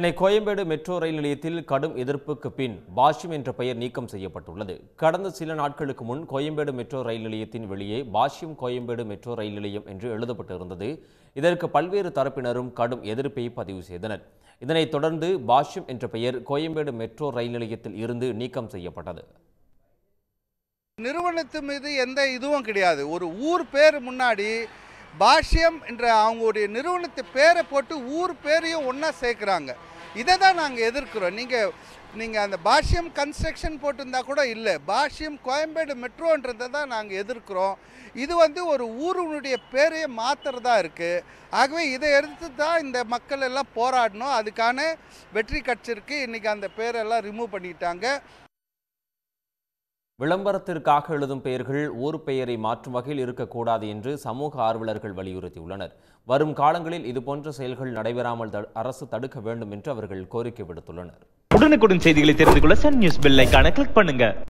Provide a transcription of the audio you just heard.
Chennai Koyambedu metro rail நிலையத்தில் கடும் எதிர்ப்புக்கு பின் பாஷ்யம் என்ற பெயர் நீக்கம் செய்யப்பட்டுள்ளது கடந்த சில நாட்களுக்கு முன் கோயம்பேடு மெட்ரோ ரயில் நிலையத்தின் வெளியே பாஷ்யம் கோயம்பேடு மெட்ரோ ரயில் நிலையம் என்று எழுதப்பட்டிருந்தது இதற்கு பல்வேறு தரப்பினரும் கடும் எதிர்ப்பை பதிவு செய்தனர் இதனைத் தொடர்ந்து பாஷ்யம் என்ற பெயர் கோயம்பேடு மெட்ரோ ரயில் நிலையத்தில் இருந்து நீக்கம் செய்யப்பட்டது நிறுவனத்து மீது எந்த இதுவும் கிடையாது ஒரு ஊர் பேர் முன்னாடி பாஷ்யம் என்ற அவங்களுடைய நிறுவனத்து பேரை போட்டு ஊர் பேரையும் ஒன்றா சேர்க்குறாங்க இதை தான் நாங்கள் எதிர்க்கிறோம் நீங்கள் நீங்கள் அந்த பாஷ்யம் கன்ஸ்ட்ரக்ஷன் போட்டிருந்தா கூட இல்லை பாஷ்யம் கோயம்பேடு மெட்ரோன்றதை தான் நாங்கள் எதிர்க்கிறோம் இது வந்து ஒரு ஊருனுடைய பேரையே மாற்றுறதா இருக்குது ஆகவே இதை எடுத்து தான் இந்த மக்கள் எல்லாம் போராடணும் அதுக்கான வெற்றி கட்சிருக்கு இன்றைக்கி அந்த பேரெல்லாம் ரிமூவ் பண்ணிட்டாங்க விளம்பரத்திற்காக எழுதும் பெயர்கள் ஓர் பெயரை மாற்றும் வகையில் இருக்கக்கூடாது என்று சமூக ஆர்வலர்கள் வலியுறுத்தியுள்ளனர் வரும் காலங்களில் இதுபோன்ற செயல்கள் நடைபெறாமல் அரசு தடுக்க வேண்டும் என்று அவர்கள் கோரிக்கை விடுத்துள்ளனர் உடனுக்குடன் செய்திகளை தெரிந்து கொள்ள சன் நியூஸ் பெல் கிளிக் பண்ணுங்க